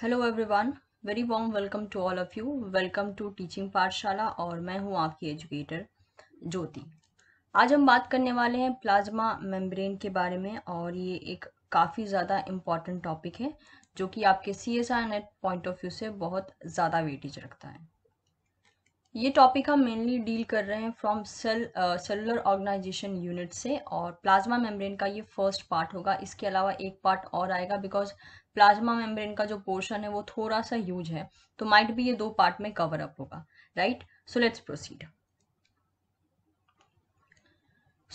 Hello everyone very warm welcome to all of you welcome to Teaching Pathshala और मैं हूं आपकी एजुकेटर ज्योति आज हम बात करने वाले हैं प्लाज्मा मेम्ब्रेन के बारे में और ये एक काफ़ी ज़्यादा इम्पॉर्टेंट टॉपिक है जो कि आपके C S I NET point of view से बहुत ज़्यादा वेटेज रखता है ये टॉपिक हम मेनली डील कर रहे हैं from cell cellular organization unit से और प्लाज्मा मेम्ब्रेन का ये फर्स्ट पार्ट होगा इसके अलावा एक पार्ट और आएगा बिकॉज प्लाज्मा मेम्ब्रेन का जो पोर्शन है वो थोड़ा सा यूज है तो माइट भी ये दो पार्ट में कवर अप होगा right so let's proceed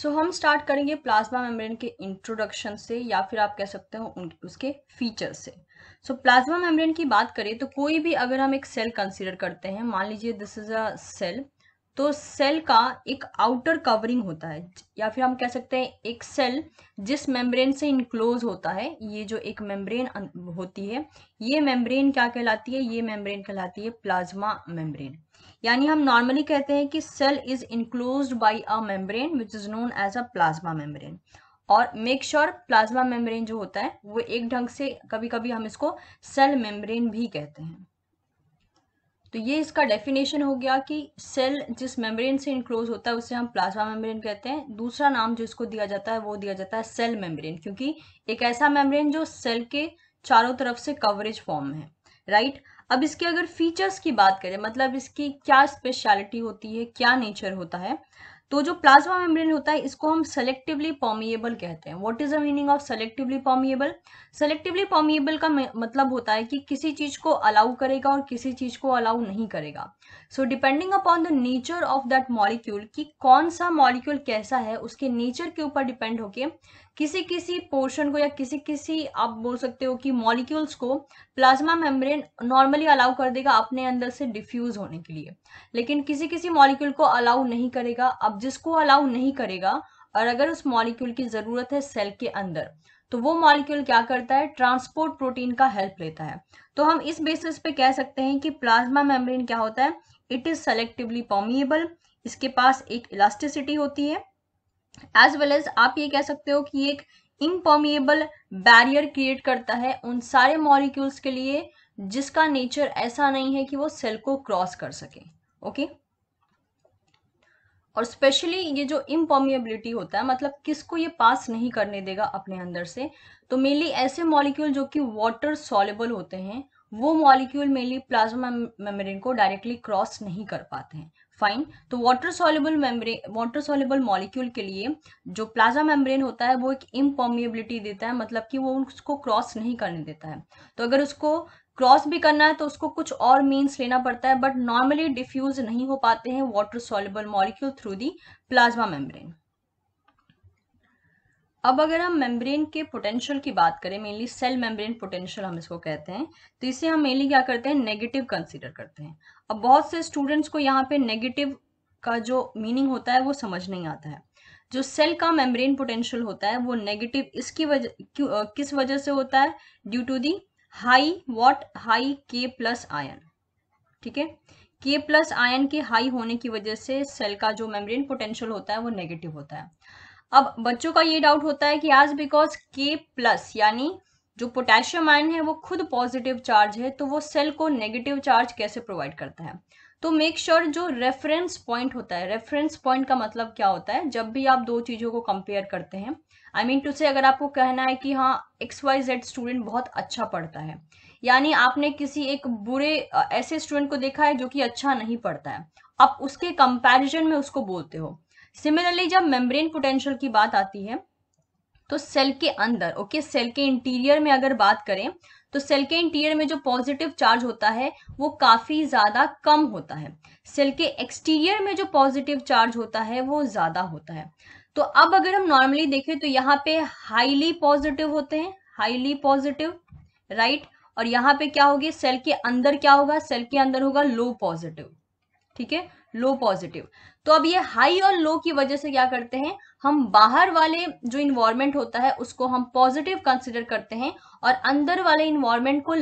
so हम स्टार्ट करेंगे प्लाज्मा मेम्ब्रेन के इंट्रोडक्शन से या फिर आप कह सकते हो उसके फीचर से सो प्लाज्मा मेम्ब्रेन की बात करें तो कोई भी अगर हम एक सेल कंसिडर करते हैं मान लीजिए दिस इज अ सेल तो सेल का एक आउटर कवरिंग होता है या फिर हम कह सकते हैं एक सेल जिस मेम्ब्रेन से इनक्लोज होता है ये जो एक मेम्ब्रेन अं, होती है ये मेम्ब्रेन क्या कहलाती है ये मेम्ब्रेन कहलाती है प्लाज्मा मेम्ब्रेन यानी हम नॉर्मली कहते हैं कि cell is enclose by a membrane which is known as a plasma membrane और मेक श्योर प्लाज्मा मेम्ब्रेन जो होता है वो एक ढंग से कभी कभी हम इसको सेल मेम्ब्रेन भी कहते हैं तो ये इसका डेफिनेशन हो गया कि सेल जिस मेम्ब्रेन से इंक्लोज होता है उसे हम प्लाज्मा मेम्ब्रेन कहते हैं दूसरा नाम जो इसको दिया जाता है वो दिया जाता है सेल मेम्ब्रेन क्योंकि एक ऐसा मेम्ब्रेन जो सेल के चारों तरफ से कवरेज फॉर्म में है राइट अब इसके अगर फीचर्स की बात करें मतलब इसकी क्या स्पेशलिटी होती है क्या नेचर होता है तो जो प्लाज्मा मेम्ब्रेन होता है इसको हम सेलेक्टिवली पॉमिएबल कहते हैं what is the meaning of selectively permeable selectively permeable का मतलब होता है कि किसी चीज को अलाउ करेगा और किसी चीज को अलाउ नहीं करेगा so depending upon the nature of that molecule कि कौन सा मॉलिक्यूल कैसा है उसके नेचर के ऊपर डिपेंड होके किसी किसी पोर्शन को या किसी किसी आप बोल सकते हो कि मॉलिक्यूल्स को प्लाज्मा मेम्ब्रेन नॉर्मली अलाउ कर देगा अपने अंदर से डिफ्यूज होने के लिए लेकिन किसी किसी मॉलिक्यूल को अलाउ नहीं करेगा अब जिसको अलाउ नहीं करेगा और अगर उस मॉलिक्यूल की ज़रूरत है सेल के अंदर तो वो मॉलिक्यूल क्या करता है ट्रांसपोर्ट प्रोटीन का हेल्प लेता है तो हम इस बेसिस पे कह सकते हैं कि प्लाज्मा मेम्ब्रेन क्या होता है इट इज सेलेक्टिवली पॉमिएबल इसके पास एक इलास्टिसिटी होती है एज वेल एज आप ये कह सकते हो कि एक इम्पॉमिएबल बैरियर क्रिएट करता है उन सारे मॉलिक्यूल्स के लिए जिसका नेचर ऐसा नहीं है कि वो सेल को क्रॉस कर सके ओके और स्पेशली ये जो इम्पॉमिएबिलिटी होता है मतलब किसको ये पास नहीं करने देगा अपने अंदर से तो मेनली ऐसे मॉलिक्यूल जो कि वाटर सॉलेबल होते हैं वो मॉलिक्यूल मेनली प्लाज्मा मेम्ब्रेन को डायरेक्टली क्रॉस नहीं कर पाते हैं फाइन तो water soluble membrane water soluble molecule के लिए जो प्लाज्मा मेम्ब्रेन होता है वो एक इम्पॉमिबिलिटी देता है मतलब कि वो उसको क्रॉस नहीं करने देता है तो अगर उसको क्रॉस भी करना है तो उसको कुछ और मीन्स लेना पड़ता है बट नॉर्मली डिफ्यूज नहीं हो पाते हैं water soluble molecule through the plasma membrane अब अगर हम मेम्ब्रेन के पोटेंशियल की बात करें मेनली सेल मेम्ब्रेन पोटेंशियल हम इसको कहते हैं तो इसे हम मेनली क्या करते हैं नेगेटिव कंसीडर करते हैं अब बहुत से स्टूडेंट्स को यहाँ पे नेगेटिव का जो मीनिंग होता है वो समझ नहीं आता है जो सेल का मेम्ब्रेन पोटेंशियल होता है वो नेगेटिव इसकी वजह किस वजह से होता है due to the high what high K plus ion ठीक है के प्लस आयन के हाई होने की वजह से सेल का जो मेम्ब्रेन पोटेंशियल होता है वो नेगेटिव होता है अब बच्चों का ये डाउट होता है कि आज बिकॉज के प्लस यानी जो पोटेशियम आयन है वो खुद पॉजिटिव चार्ज है तो वो सेल को नेगेटिव चार्ज कैसे प्रोवाइड करता है तो मेक श्योर sure जो रेफरेंस पॉइंट होता है रेफरेंस पॉइंट का मतलब क्या होता है जब भी आप दो चीज़ों को कंपेयर करते हैं आई मीन टू से अगर आपको कहना है कि हाँ एक्स वाई जेड स्टूडेंट बहुत अच्छा पढ़ता है यानी आपने किसी एक बुरे ऐसे स्टूडेंट को देखा है जो कि अच्छा नहीं पढ़ता है आप उसके कंपैरिजन में उसको बोलते हो सिमिलरली जब मेम्ब्रेन पोटेंशियल की बात आती है तो सेल के अंदर ओके okay, सेल के इंटीरियर में अगर बात करें तो सेल के इंटीरियर में जो पॉजिटिव चार्ज होता है वो काफी ज्यादा कम होता है सेल के एक्सटीरियर में जो पॉजिटिव चार्ज होता है वो ज्यादा होता है तो अब अगर हम नॉर्मली देखें तो यहाँ पे हाईली पॉजिटिव होते हैं हाईली पॉजिटिव राइट और यहाँ पे क्या होगी सेल के अंदर क्या होगा सेल के अंदर होगा लो पॉजिटिव ठीक है लो पॉजिटिव तो अब ये हाई और लो की वजह से क्या करते हैं हम बाहर वाले जो इन्वायरमेंट होता है उसको हम पॉजिटिव कंसिडर करते हैं और अंदर वाले इन्वायरमेंट को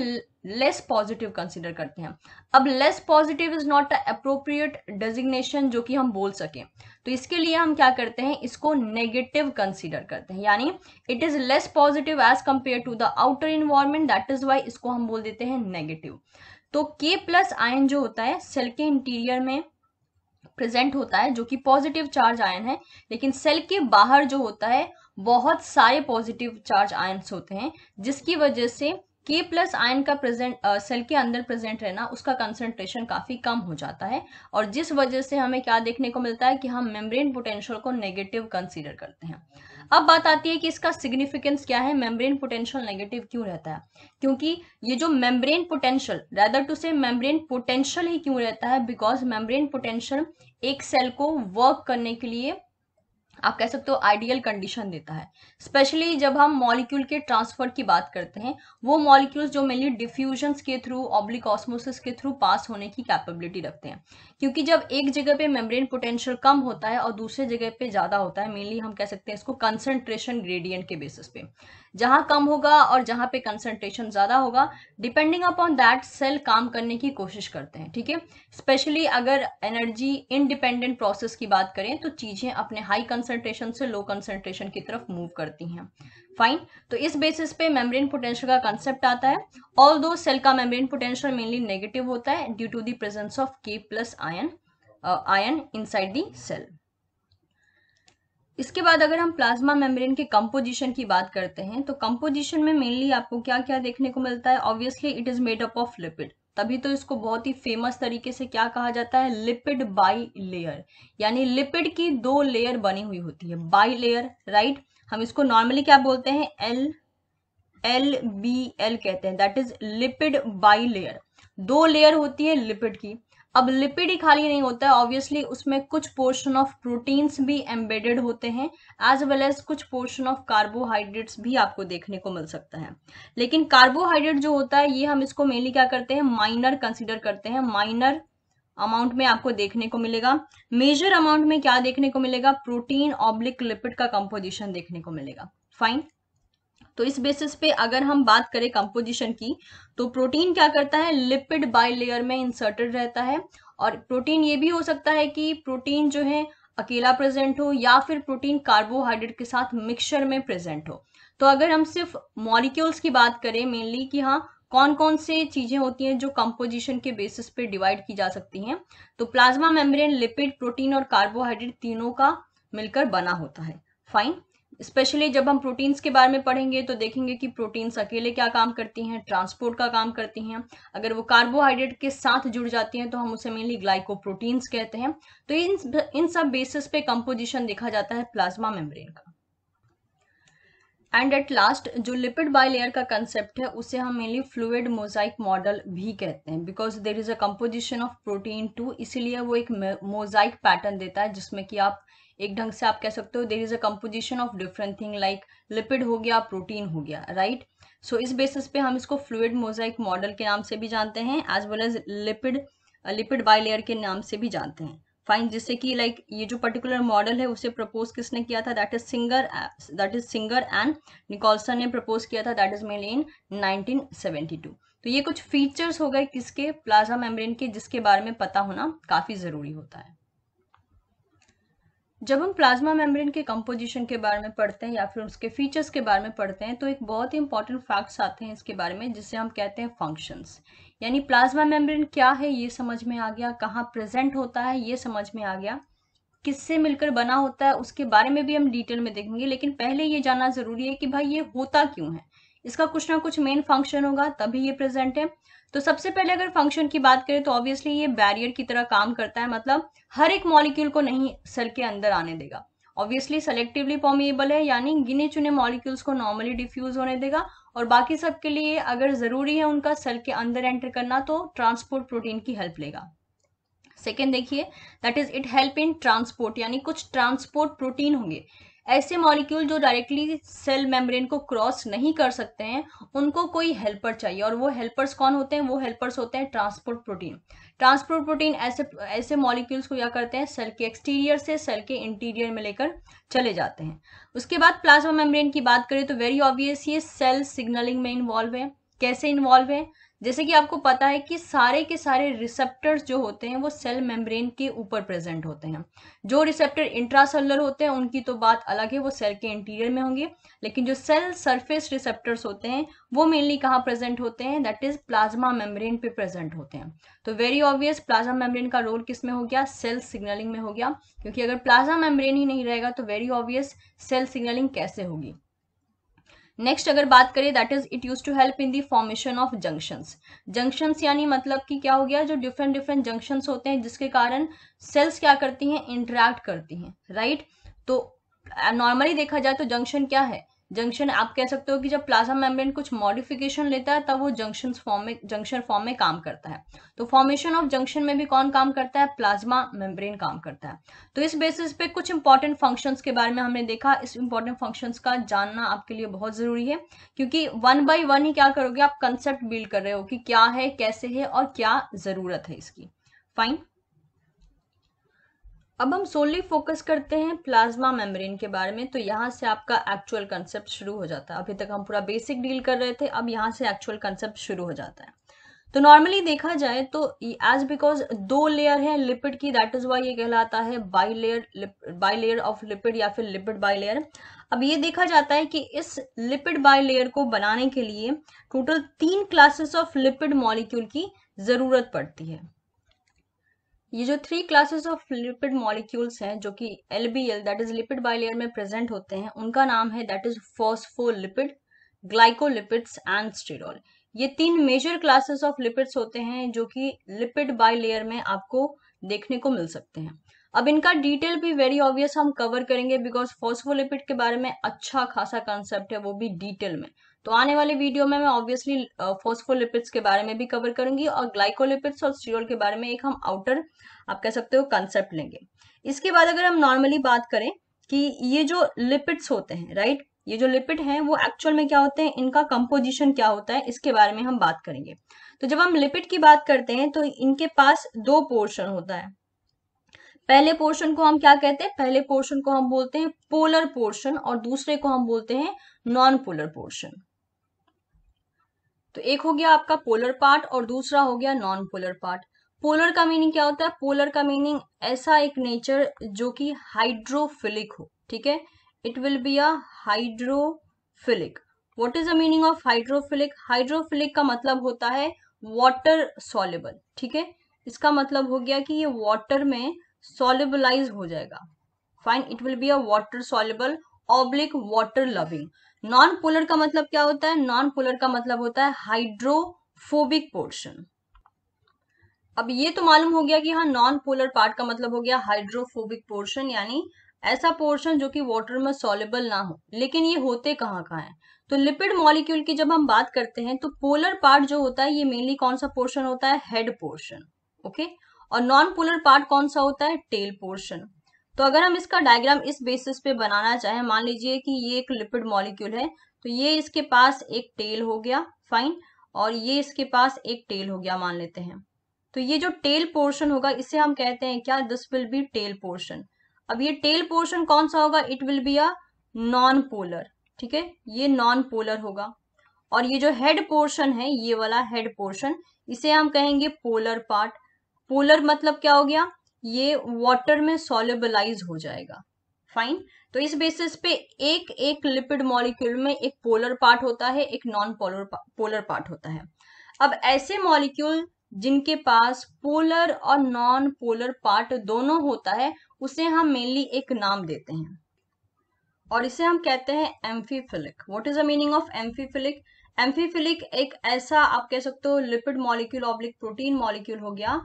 लेस पॉजिटिव कंसिडर करते हैं अब less positive is not appropriate designation जो कि हम बोल सकें तो इसके लिए हम क्या करते हैं इसको नेगेटिव कंसिडर करते हैं यानी it is less positive as compare to the outer environment that is why इसको हम बोल देते हैं नेगेटिव तो के प्लस आयन जो होता है सेल के इंटीरियर में प्रेजेंट होता है जो कि पॉजिटिव चार्ज आयन है लेकिन सेल के बाहर जो होता है बहुत सारे पॉजिटिव चार्ज आयन्स होते हैं जिसकी वजह से के प्लस आयन का प्रेजेंट सेल uh, के अंदर प्रेजेंट रहना उसका कंसंट्रेशन काफ़ी कम हो जाता है और जिस वजह से हमें क्या देखने को मिलता है कि हम मेम्ब्रेन पोटेंशियल को नेगेटिव कंसीडर करते हैं अब बात आती है कि इसका सिग्निफिकेंस क्या है मेम्ब्रेन पोटेंशियल नेगेटिव क्यों रहता है क्योंकि ये जो मेम्ब्रेन पोटेंशियल रेदर टू से मेम्ब्रेन पोटेंशियल ही क्यों रहता है बिकॉज मेम्ब्रेन पोटेंशियल एक सेल को वर्क करने के लिए आप कह सकते हो आइडियल कंडीशन देता है स्पेशली जब हम मॉलिक्यूल के ट्रांसफर की बात करते हैं वो मॉलिक्यूल्स जो मेनली डिफ्यूजन्स के थ्रू ऑब्लिक ऑस्मोसिस के थ्रू पास होने की कैपेबिलिटी रखते हैं क्योंकि जब एक जगह पे मेम्ब्रेन पोटेंशियल कम होता है और दूसरे जगह पे ज़्यादा होता है मेनली हम कह सकते हैं इसको कंसनट्रेशन ग्रेडियंट के बेसिस पे जहां कम होगा और जहां पे कंसंट्रेशन ज़्यादा होगा डिपेंडिंग अपॉन दैट सेल काम करने की कोशिश करते हैं ठीक है स्पेशली अगर एनर्जी इनडिपेंडेंट प्रोसेस की बात करें तो चीज़ें अपने हाई कंसंट्रेशन से लो कंसंट्रेशन की तरफ मूव करती हैं फाइन तो इस बेसिस पे मेम्ब्रेन पोटेंशियल का कंसेप्ट आता है ऑल दो सेल का मेम्ब्रेन पोटेंशियल मेनली नेगेटिव होता है due to the presence of K plus ion ion in the cell इसके बाद अगर हम प्लाज्मा मेम्ब्रेन के कंपोजिशन की बात करते हैं तो कंपोजिशन में मेनली आपको क्या क्या देखने को मिलता है obviously it is made up of lipid तभी तो इसको बहुत ही फेमस तरीके से क्या कहा जाता है लिपिड बाई लेयर यानी लिपिड की दो लेयर बनी हुई होती है बाई लेयर राइट हम इसको नॉर्मली क्या बोलते हैं एल एल बी एल कहते हैं that is lipid bilayer दो लेयर होती है लिपिड की अब लिपिड ही खाली नहीं होता है ऑब्वियसली उसमें कुछ पोर्शन ऑफ प्रोटीन्स भी एम्बेडेड होते हैं एज वेल एज कुछ पोर्शन ऑफ कार्बोहाइड्रेट्स भी आपको देखने को मिल सकता है लेकिन कार्बोहाइड्रेट जो होता है ये हम इसको मेनली क्या करते हैं माइनर कंसिडर करते हैं माइनर अमाउंट में आपको देखने को मिलेगा मेजर अमाउंट में क्या देखने को मिलेगा प्रोटीन ऑब्लिक लिपिड का कंपोजिशन देखने को मिलेगा फाइन तो इस बेसिस पे अगर हम बात करें कंपोजिशन की तो प्रोटीन क्या करता है लिपिड बाई लेयर में इंसर्टेड रहता है और प्रोटीन ये भी हो सकता है कि प्रोटीन जो है अकेला प्रेजेंट हो या फिर प्रोटीन कार्बोहाइड्रेट के साथ मिक्सचर में प्रेजेंट हो तो अगर हम सिर्फ मॉलिक्यूल्स की बात करें मेनली कि हाँ कौन कौन से चीजें होती हैं जो कंपोजिशन के बेसिस पे डिवाइड की जा सकती हैं तो प्लाज्मा मेम्ब्रेन लिपिड प्रोटीन और कार्बोहाइड्रेट तीनों का मिलकर बना होता है फाइन स्पेशली जब हम प्रोटीन्स के बारे में पढ़ेंगे तो देखेंगे कि प्रोटीन्स अकेले क्या काम करती हैं ट्रांसपोर्ट का काम करती हैं अगर वो कार्बोहाइड्रेट के साथ जुड़ जाती हैं तो हम उसे मेनली ग्लाइकोप्रोटीन्स कहते हैं तो इन इन सब बेसिस पे कंपोजिशन देखा जाता है प्लाज्मा मेम्ब्रेन का एंड एट लास्ट जो लिपिड बाई लेयर का कंसेप्ट है उसे हम मेनली फ्लूड मोजाइक मॉडल भी कहते हैं because there is a composition of protein too इसीलिए वो एक मोजाइक पैटर्न देता है जिसमें कि आप एक ढंग से आप कह सकते हो there is a composition of different thing like lipid हो गया प्रोटीन हो गया राइट सो so, इस बेसिस पे हम इसको फ्लूड मोजाइक मॉडल के नाम से भी जानते हैं as well as lipid lipid bilayer के नाम से भी जानते हैं फाइन जिससे कि लाइक ये जो पर्टिकुलर मॉडल है उसे प्रपोज किसने किया था that is Singer that is Singer and Nicolson ने प्रपोज किया था that is main in nineteen तो ये कुछ फीचर्स हो गए किसके प्लाज्मा मेम्ब्रेन के जिसके बारे में पता होना काफी जरूरी होता है जब हम प्लाज्मा मेम्ब्रेन के कंपोजिशन के बारे में पढ़ते हैं या फिर उसके फीचर्स के बारे में पढ़ते हैं तो एक बहुत ही इंपॉर्टेंट फैक्ट्स आते हैं इसके बारे में जिसे हम कहते हैं फंक्शंस यानी प्लाज्मा मेम्ब्रेन क्या है ये समझ में आ गया कहाँ प्रेजेंट होता है ये समझ में आ गया किससे मिलकर बना होता है उसके बारे में भी हम डिटेल में देखेंगे लेकिन पहले ये जानना जरूरी है कि भाई ये होता क्यों है इसका कुछ ना कुछ मेन फंक्शन होगा तभी ये प्रेजेंट है तो सबसे पहले अगर फंक्शन की बात करें तो ऑब्वियसली ये बैरियर की तरह काम करता है मतलब हर एक मॉलिक्यूल को नहीं सेल के अंदर आने देगा ऑब्वियसली सेलेक्टिवली पॉमिएबल है यानी गिने चुने मॉलिक्यूल्स को नॉर्मली डिफ्यूज होने देगा और बाकी सबके लिए अगर जरूरी है उनका सेल के अंदर एंटर करना तो ट्रांसपोर्ट प्रोटीन की हेल्प लेगा सेकेंड देखिए that is it help in transport यानी कुछ ट्रांसपोर्ट प्रोटीन होंगे ऐसे मॉलिक्यूल जो डायरेक्टली सेल मेम्ब्रेन को क्रॉस नहीं कर सकते हैं उनको कोई हेल्पर चाहिए और वो हेल्पर्स कौन होते हैं वो हेल्पर्स होते हैं ट्रांसपोर्ट प्रोटीन ट्रांसपोर्ट प्रोटीन ऐसे ऐसे मॉलिक्यूल्स को क्या करते हैं सेल के एक्सटीरियर से सेल के इंटीरियर में लेकर चले जाते हैं उसके बाद प्लाज्मा मेम्ब्रेन की बात करें तो वेरी ऑब्वियस ये सेल सिग्नलिंग में इन्वॉल्व है कैसे इन्वॉल्व है जैसे कि आपको पता है कि सारे के सारे रिसेप्टर्स जो होते हैं वो सेल मेम्ब्रेन के ऊपर प्रेजेंट होते हैं जो रिसेप्टर इंट्रासेलुलर होते हैं उनकी तो बात अलग है वो सेल के इंटीरियर में होंगे लेकिन जो सेल सरफेस रिसेप्टर्स होते हैं वो मेनली कहाँ प्रेजेंट होते हैं दैट इज प्लाज्मा मेम्ब्रेन पे प्रेजेंट होते हैं तो वेरी ऑब्वियस प्लाज्मा मेम्ब्रेन का रोल किस में हो गया सेल सिग्नलिंग में हो गया क्योंकि अगर प्लाज्मा मेम्ब्रेन ही नहीं रहेगा तो वेरी ऑब्वियस सेल सिग्नलिंग कैसे होगी नेक्स्ट अगर बात करें that is it use to help in the formation of junctions junctions यानी मतलब कि क्या हो गया जो डिफरेंट डिफरेंट जंक्शंस होते हैं जिसके कारण सेल्स क्या करती हैं इंटरेक्ट करती हैं राइट right? तो नॉर्मली देखा जाए तो जंक्शन क्या है जंक्शन आप कह सकते हो कि जब प्लाज्मा मेम्ब्रेन कुछ मॉडिफिकेशन लेता है तब वो जंक्शन फॉर्म में जंक्शन फॉर्म में काम करता है तो फॉर्मेशन ऑफ जंक्शन में भी कौन काम करता है प्लाज्मा मेम्ब्रेन काम करता है तो इस बेसिस पे कुछ इंपॉर्टेंट फंक्शंस के बारे में हमने देखा इस इंपॉर्टेंट फंक्शंस का जानना आपके लिए बहुत जरूरी है क्योंकि वन बाई वन ही क्या करोगे आप कंसेप्ट बिल्ड कर रहे हो कि क्या है कैसे है और क्या जरूरत है इसकी फाइन अब हम सोलली फोकस करते हैं प्लाज्मा मेम्ब्रेन के बारे में तो यहाँ से आपका एक्चुअल कंसेप्ट शुरू हो जाता है अभी तक हम पूरा बेसिक डील कर रहे थे अब यहाँ से एक्चुअल कंसेप्ट शुरू हो जाता है तो नॉर्मली देखा जाए तो एज बिकॉज दो लेयर है लिपिड की दैट इज वाई ये कहलाता है bilayer bilayer of lipid या फिर लिपिड बाई लेयर अब ये देखा जाता है कि इस लिपिड बाई लेयर को बनाने के लिए टोटल तीन क्लासेस ऑफ लिपिड मॉलिक्यूल की जरूरत पड़ती है ये जो three classes of lipid molecules हैं जो कि L B L that is lipid bilayer में प्रेजेंट होते हैं उनका नाम है that is phospholipid glycolipids and sterol ये तीन मेजर क्लासेस ऑफ लिपिड्स होते हैं जो कि लिपिड बाइलेयर में आपको देखने को मिल सकते हैं अब इनका डिटेल भी वेरी ऑब्वियस हम कवर करेंगे बिकॉज फोस्फोलिपिड के बारे में अच्छा खासा कंसेप्ट है वो भी डिटेल में तो आने वाले वीडियो में मैं ऑब्वियसली फोस्फोलिपिड्स के बारे में भी कवर करूंगी और ग्लाइकोलिपिड्स और स्टीरोल के बारे में एक हम आउटर आप कह सकते हो कंसेप्ट लेंगे इसके बाद अगर हम नॉर्मली बात करें कि ये जो लिपिड्स होते हैं राइट ये जो लिपिड हैं वो एक्चुअल में क्या होते हैं इनका कंपोजिशन क्या होता है इसके बारे में हम बात करेंगे तो जब हम लिपिड की बात करते हैं तो इनके पास दो पोर्शन होता है पहले पोर्शन को हम क्या कहते हैं पहले पोर्शन को हम बोलते हैं पोलर पोर्शन और दूसरे को हम बोलते हैं नॉन पोलर पोर्शन तो एक हो गया आपका पोलर पार्ट और दूसरा हो गया नॉन पोलर पार्ट पोलर का मीनिंग क्या होता है पोलर का मीनिंग ऐसा एक नेचर जो कि हाइड्रोफिलिक हो ठीक है it will be a hydrophilic what is the meaning of hydrophilic hydrophilic का मतलब होता है वाटर सॉलेबल ठीक है इसका मतलब हो गया कि ये वाटर में सॉलेबलाइज हो जाएगा fine it will be a water soluble oblique water loving non polar का मतलब क्या होता है नॉन पोलर का मतलब होता है हाइड्रोफोबिक पोर्शन अब ये तो मालूम हो गया कि हाँ नॉन पोलर पार्ट का मतलब हो गया हाइड्रोफोबिक पोर्शन यानी ऐसा पोर्शन जो कि वाटर में सॉलेबल ना हो लेकिन ये होते कहाँ कहाँ हैं तो लिपिड मॉलिक्यूल की जब हम बात करते हैं तो पोलर पार्ट जो होता है ये मेनली कौन सा पोर्शन होता है हेड पोर्शन ओके और नॉन पोलर पार्ट कौन सा होता है टेल पोर्शन तो अगर हम इसका डायग्राम इस बेसिस पे बनाना चाहें मान लीजिए कि ये एक लिपिड मॉलिक्यूल है तो ये इसके पास एक टेल हो गया फाइन और ये इसके पास एक टेल हो गया मान लेते हैं तो ये जो टेल पोर्शन होगा इसे हम कहते हैं क्या this will be tail portion अब ये टेल पोर्शन कौन सा होगा it will be a non polar ठीक है ये नॉन पोलर होगा और ये जो हेड पोर्शन है ये वाला हेड पोर्शन इसे हम कहेंगे पोलर पार्ट पोलर मतलब क्या हो गया ये वाटर में सॉलेबलाइज हो जाएगा फाइन तो इस बेसिस पे एक एक लिपिड मॉलिक्यूल में एक पोलर पार्ट होता है एक नॉन पोलर पोलर पार्ट होता है अब ऐसे मॉलिक्यूल जिनके पास पोलर और नॉन पोलर पार्ट दोनों होता है उसे हम मेनली एक नाम देते हैं और इसे हम कहते हैं amphiphilic what is the meaning of amphiphilic amphiphilic एक ऐसा आप कह सकते हो lipid molecule oblique protein molecule हो गया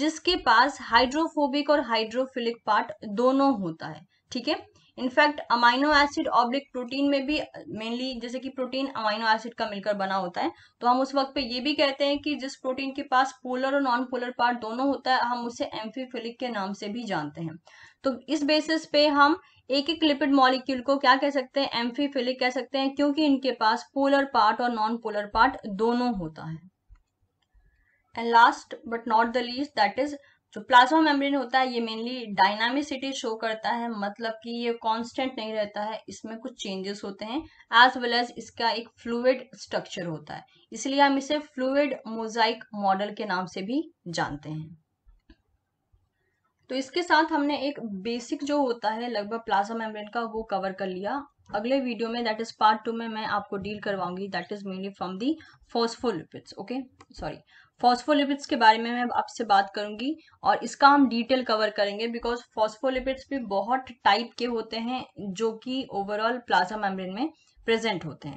जिसके पास हाइड्रोफोबिक और हाइड्रोफिलिक पार्ट दोनों होता है ठीक है in fact amino acid oblique protein में भी मेनली जैसे कि प्रोटीन अमाइनो एसिड का मिलकर बना होता है तो हम उस वक्त पे ये भी कहते हैं कि जिस प्रोटीन के पास पोलर और नॉन पोलर पार्ट दोनों होता है हम उसे एम्फीफिलिक के नाम से भी जानते हैं तो इस बेसिस पे हम एक एक लिपिड मॉलिक्यूल को क्या कह सकते हैं एम्फीफिलिक कह सकते हैं क्योंकि इनके पास पोलर पार्ट और नॉन पोलर पार्ट दोनों होता है and last but not the least that is जो प्लाज्मा मेम्ब्रेन होता है ये मेनली डायनामिसिटी शो करता है मतलब कि ये कांस्टेंट नहीं रहता है इसमें कुछ चेंजेस होते हैं एज वेल एज इसका एक फ्लूड स्ट्रक्चर होता है इसलिए हम इसे फ्लूड मोजाइक मॉडल के नाम से भी जानते हैं तो इसके साथ हमने एक बेसिक जो होता है लगभग प्लाज्मा मेम्ब्रेन का वो कवर कर लिया अगले वीडियो में दैट इज पार्ट टू में मैं आपको डील करवाऊंगी that is mainly from the phospholipids okay sorry phospholipids के बारे में मैं आपसे बात करूंगी और इसका हम डिटेल कवर करेंगे बिकॉज फॉस्फोलिपिड्स भी बहुत टाइप के होते हैं जो कि ओवरऑल प्लाज्मा मेम्ब्रेन में प्रेजेंट होते हैं